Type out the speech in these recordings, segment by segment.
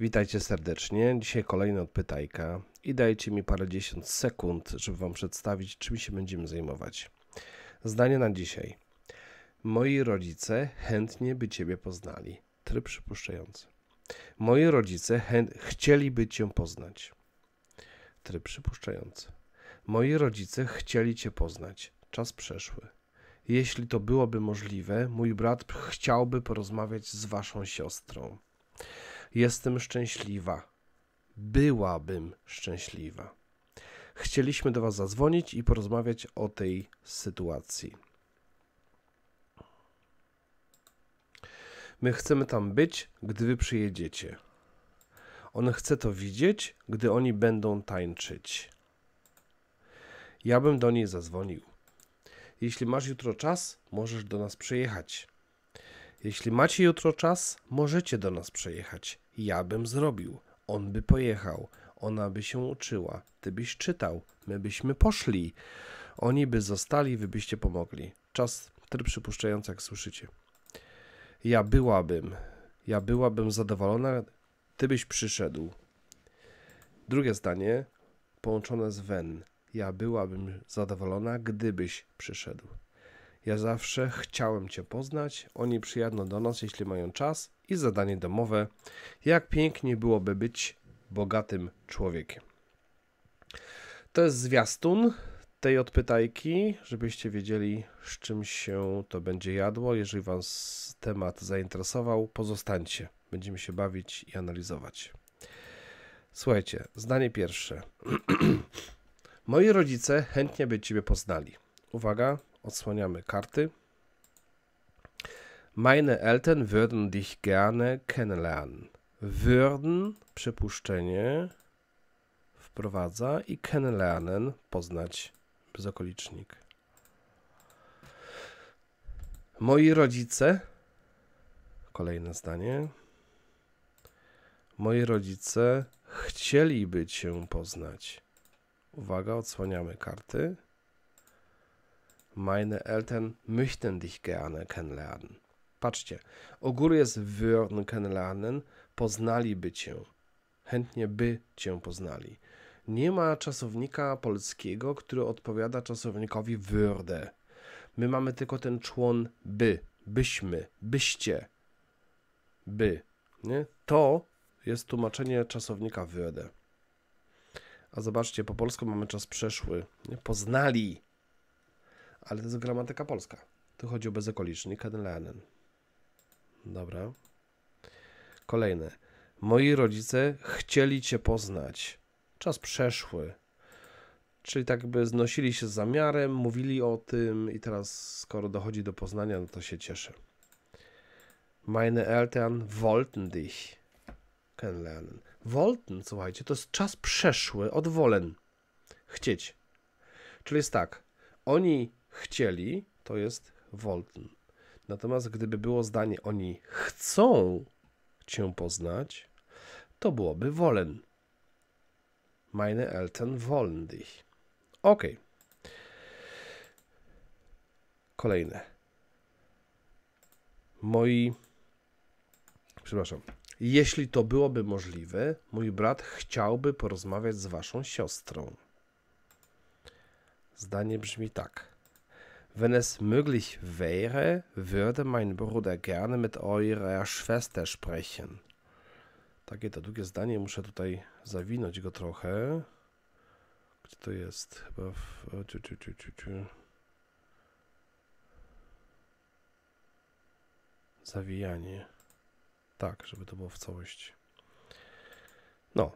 Witajcie serdecznie. Dzisiaj kolejna odpytajka i dajcie mi parędziesiąt sekund, żeby Wam przedstawić, czym się będziemy zajmować. Zdanie na dzisiaj. Moi rodzice chętnie by Ciebie poznali. Tryb przypuszczający. Moi rodzice chcieliby Cię poznać. Tryb przypuszczający. Moi rodzice chcieli Cię poznać. Czas przeszły. Jeśli to byłoby możliwe, mój brat chciałby porozmawiać z Waszą siostrą. Jestem szczęśliwa. Byłabym szczęśliwa. Chcieliśmy do Was zadzwonić i porozmawiać o tej sytuacji. My chcemy tam być, gdy Wy przyjedziecie. On chce to widzieć, gdy oni będą tańczyć. Ja bym do niej zadzwonił. Jeśli masz jutro czas, możesz do nas przyjechać. Jeśli macie jutro czas, możecie do nas przyjechać ja bym zrobił, on by pojechał, ona by się uczyła, ty byś czytał, my byśmy poszli, oni by zostali, wy byście pomogli. Czas tryb przypuszczający, jak słyszycie. Ja byłabym, ja byłabym zadowolona, ty byś przyszedł. Drugie zdanie połączone z wen. Ja byłabym zadowolona, gdybyś przyszedł. Ja zawsze chciałem Cię poznać. Oni przyjadą do nas, jeśli mają czas i zadanie domowe: jak pięknie byłoby być bogatym człowiekiem. To jest zwiastun tej odpytajki, żebyście wiedzieli, z czym się to będzie jadło. Jeżeli Was temat zainteresował, pozostańcie. Będziemy się bawić i analizować. Słuchajcie, zdanie pierwsze. Moi rodzice chętnie by Ciebie poznali. Uwaga, odsłaniamy karty. Meine Eltern würden dich gerne kennenlernen. Würden, przypuszczenie, wprowadza i kennenlernen, poznać, bezokolicznik. Moi rodzice, kolejne zdanie. Moi rodzice chcieliby cię poznać. Uwaga, odsłaniamy karty. Meine Eltern möchten dich gerne kennenlernen. Patrzcie, u góry jest würden poznaliby cię. Chętnie by cię poznali. Nie ma czasownika polskiego, który odpowiada czasownikowi würde. My mamy tylko ten człon by, byśmy, byście, by. Nie? To jest tłumaczenie czasownika würde. A zobaczcie, po polsku mamy czas przeszły. Nie? Poznali. Ale to jest gramatyka polska. Tu chodzi o bezokoliczny lernen. Dobra. Kolejne. Moi rodzice chcieli cię poznać. Czas przeszły. Czyli tak by znosili się z zamiarem, mówili o tym i teraz skoro dochodzi do poznania, no to się cieszę. Meine Eltern wollten dich kennenlernen. Wollten, słuchajcie, to jest czas przeszły od wollen. Chcieć. Czyli jest tak. Oni chcieli, to jest wollten. Natomiast gdyby było zdanie oni chcą cię poznać, to byłoby wollen. Meine Eltern wollen dich. Ok. Kolejne. Moi. Przepraszam. Jeśli to byłoby możliwe, mój brat chciałby porozmawiać z waszą siostrą. Zdanie brzmi tak. Wenn es möglich wäre, würde mein Bruder gerne mit eurer Schwester sprechen. Takie to długie zdanie, muszę tutaj zawinąć go trochę. Gdzie to jest? Chyba w... Ciu, ciu, ciu, ciu, ciu. Zawijanie. Tak, żeby to było w całości. No.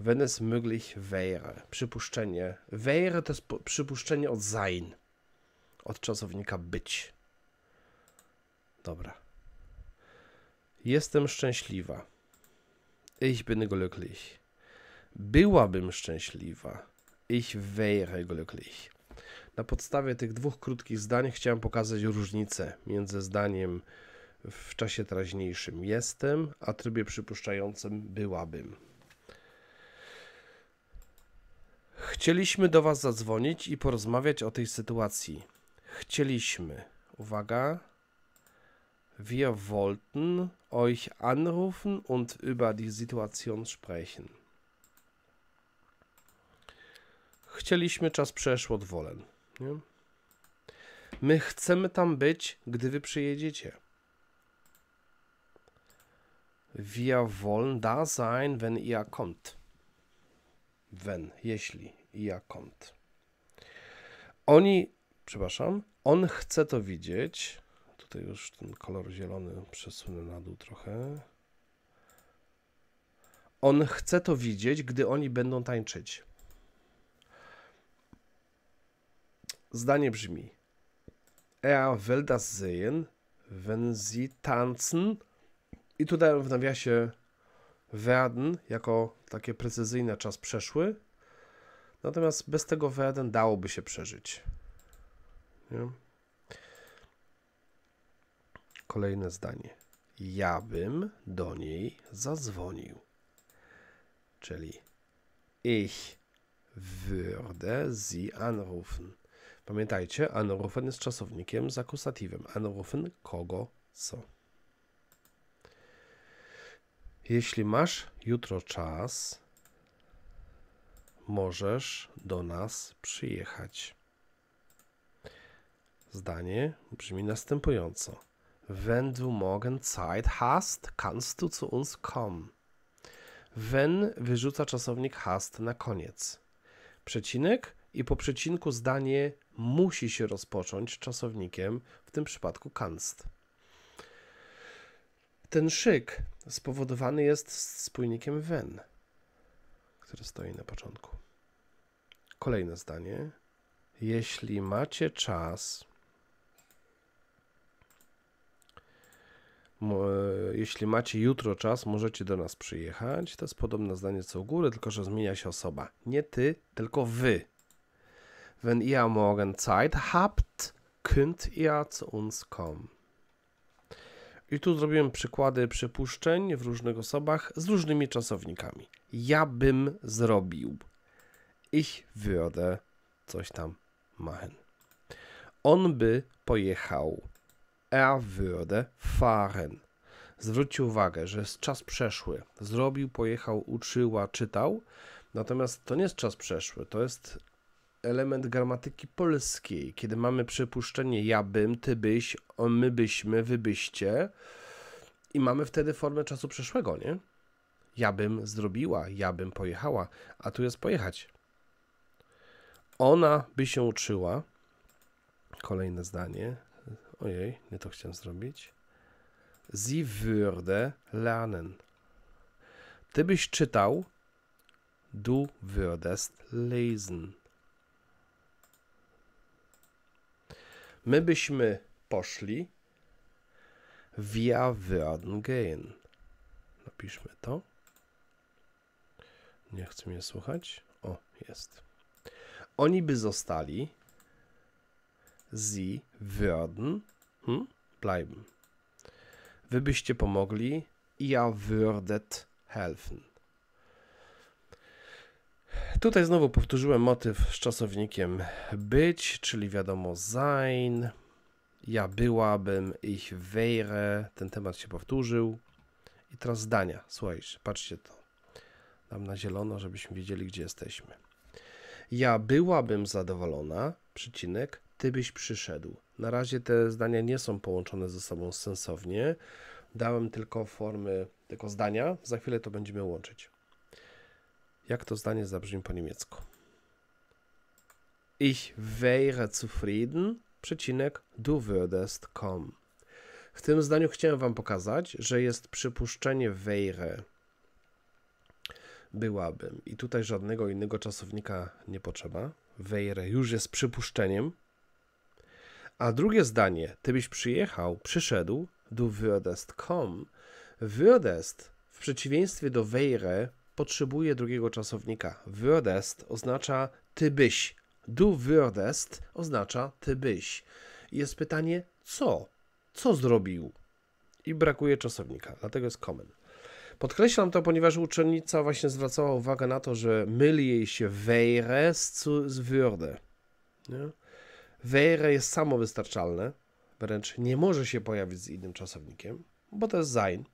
Wenn es möglich wäre. Przypuszczenie. Wäre to jest przypuszczenie od sein. Od czasownika być. Dobra. Jestem szczęśliwa. Ich bin glücklich. Byłabym szczęśliwa. Ich wäre glücklich. Na podstawie tych dwóch krótkich zdań chciałem pokazać różnicę między zdaniem w czasie teraźniejszym jestem, a trybie przypuszczającym byłabym. Chcieliśmy do Was zadzwonić i porozmawiać o tej sytuacji chcieliśmy, uwaga, wir wollten euch anrufen und über die Situation sprechen. Chcieliśmy, czas przeszło, wolen. Nie? My chcemy tam być, gdy wy przyjedziecie. Wir wollen da sein, wenn ihr kommt. Wenn, jeśli ihr kommt. Oni, przepraszam, on chce to widzieć. Tutaj już ten kolor zielony przesunę na dół trochę. On chce to widzieć, gdy oni będą tańczyć. Zdanie brzmi: „Ea er will das sehen, wenn sie tanzen. I tutaj w nawiasie werden jako takie precyzyjne czas przeszły. Natomiast bez tego werden dałoby się przeżyć. Nie? Kolejne zdanie. Ja bym do niej zadzwonił. Czyli ich würde sie anrufen. Pamiętajcie, anrufen jest czasownikiem z akusatywem. Anrufen kogo co. Jeśli masz jutro czas, możesz do nas przyjechać. Zdanie brzmi następująco. Wenn du morgen Zeit hast, kannst du zu uns kommen. Wenn wyrzuca czasownik hast na koniec. Przecinek i po przecinku zdanie musi się rozpocząć czasownikiem, w tym przypadku kannst. Ten szyk spowodowany jest spójnikiem wenn, który stoi na początku. Kolejne zdanie. Jeśli macie czas, E, jeśli macie jutro czas, możecie do nas przyjechać. To jest podobne zdanie co u góry, tylko że zmienia się osoba. Nie ty, tylko wy. Wenn ihr morgen Zeit habt, könnt ihr zu uns kommen. I tu zrobiłem przykłady przypuszczeń w różnych osobach z różnymi czasownikami. Ja bym zrobił. Ich würde coś tam machen. On by pojechał. Er fahren. Zwróćcie uwagę, że jest czas przeszły. Zrobił, pojechał, uczyła, czytał. Natomiast to nie jest czas przeszły, to jest element gramatyki polskiej, kiedy mamy przypuszczenie ja bym, ty byś, on, my byśmy, wy byście i mamy wtedy formę czasu przeszłego, nie? Ja bym zrobiła, ja bym pojechała, a tu jest pojechać. Ona by się uczyła. Kolejne zdanie. Ojej, nie to chciałem zrobić. Sie würde lernen. Ty byś czytał. Du würdest lesen. My byśmy poszli. Wir würden gehen. Napiszmy to. Nie chcę mnie słuchać. O, jest. Oni by zostali. Sie würden hm, bleiben. Wy byście pomogli, ja würdet helfen. Tutaj znowu powtórzyłem motyw z czasownikiem być, czyli wiadomo sein, ja byłabym, ich wäre, ten temat się powtórzył. I teraz zdania, słuchajcie, patrzcie to. Dam na zielono, żebyśmy wiedzieli, gdzie jesteśmy. Ja byłabym zadowolona, przycinek, ty byś przyszedł. Na razie te zdania nie są połączone ze sobą sensownie. Dałem tylko formy, tylko zdania. Za chwilę to będziemy łączyć. Jak to zdanie zabrzmi po niemiecku? Ich wäre zufrieden, przecinek, du würdest kommen. W tym zdaniu chciałem Wam pokazać, że jest przypuszczenie wäre. Byłabym. I tutaj żadnego innego czasownika nie potrzeba. Wäre już jest przypuszczeniem, a drugie zdanie, ty byś przyjechał, przyszedł, du würdest Würdest w przeciwieństwie do wäre potrzebuje drugiego czasownika. Würdest oznacza ty byś. Du würdest oznacza ty byś. I jest pytanie co? Co zrobił? I brakuje czasownika, dlatego jest kommen. Podkreślam to, ponieważ uczennica właśnie zwracała uwagę na to, że myli jej się wäre z würde. Nie? Wejre jest samowystarczalne, wręcz nie może się pojawić z innym czasownikiem, bo to jest sein,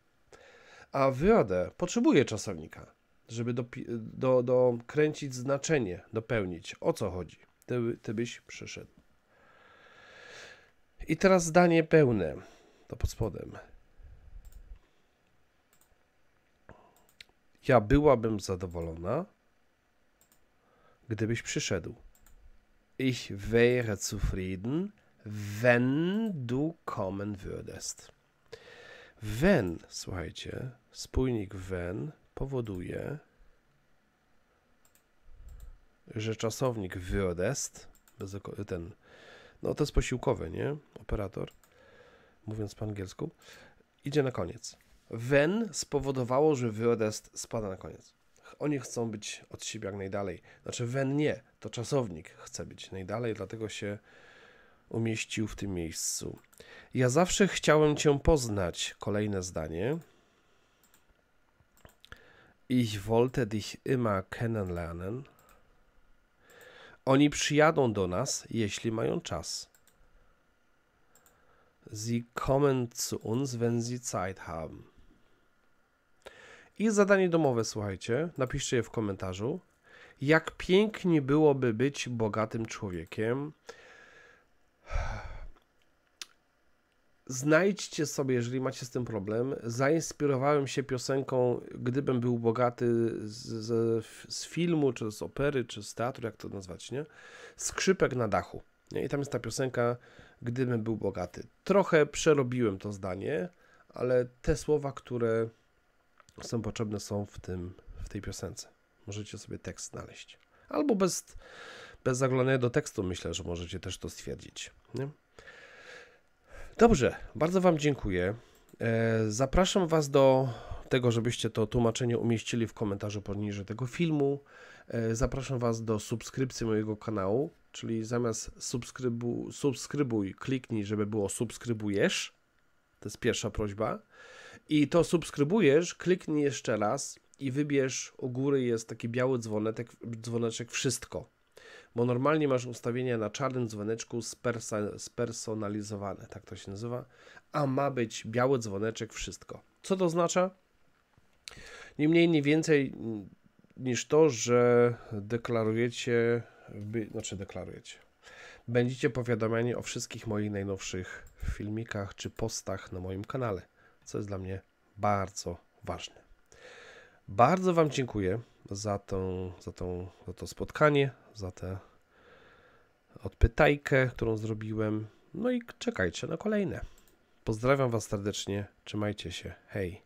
a Würde potrzebuje czasownika, żeby dokręcić do, do kręcić znaczenie, dopełnić, o co chodzi. Ty, ty byś przyszedł. I teraz zdanie pełne, to pod spodem. Ja byłabym zadowolona, gdybyś przyszedł. Ich wäre zufrieden, wenn du kommen würdest. When, słuchajcie, spójnik when powoduje, że czasownik würdest, bez ten, no to jest posiłkowy, nie? Operator, mówiąc po angielsku, idzie na koniec. When spowodowało, że würdest spada na koniec. Oni chcą być od siebie jak najdalej. Znaczy, Wen nie, to czasownik chce być najdalej, dlatego się umieścił w tym miejscu. Ja zawsze chciałem Cię poznać. Kolejne zdanie. Ich wollte dich immer kennenlernen. Oni przyjadą do nas, jeśli mają czas. Sie kommen zu uns, wenn sie Zeit haben. I zadanie domowe, słuchajcie, napiszcie je w komentarzu. Jak pięknie byłoby być bogatym człowiekiem. Znajdźcie sobie, jeżeli macie z tym problem. Zainspirowałem się piosenką Gdybym był bogaty z, z filmu, czy z opery, czy z teatru, jak to nazwać, nie? Skrzypek na dachu. Nie? I tam jest ta piosenka Gdybym był bogaty. Trochę przerobiłem to zdanie, ale te słowa, które są potrzebne są w, tym, w tej piosence. Możecie sobie tekst znaleźć. Albo bez, bez zaglądania do tekstu myślę, że możecie też to stwierdzić. Nie? Dobrze, bardzo Wam dziękuję. E, zapraszam Was do tego, żebyście to tłumaczenie umieścili w komentarzu poniżej tego filmu. E, zapraszam Was do subskrypcji mojego kanału, czyli zamiast subskrybu, subskrybuj, kliknij, żeby było subskrybujesz to jest pierwsza prośba. I to subskrybujesz, kliknij jeszcze raz i wybierz u góry jest taki biały dzwonek, dzwoneczek wszystko. Bo normalnie masz ustawienia na czarnym dzwoneczku spersonalizowane, tak to się nazywa, a ma być biały dzwoneczek wszystko. Co to oznacza? Nie mniej, nie więcej niż to, że deklarujecie, znaczy deklarujecie. Będziecie powiadamiani o wszystkich moich najnowszych filmikach czy postach na moim kanale, co jest dla mnie bardzo ważne. Bardzo Wam dziękuję za, tą, za, tą, za to spotkanie, za tę odpytajkę, którą zrobiłem. No i czekajcie na kolejne. Pozdrawiam Was serdecznie, trzymajcie się, hej.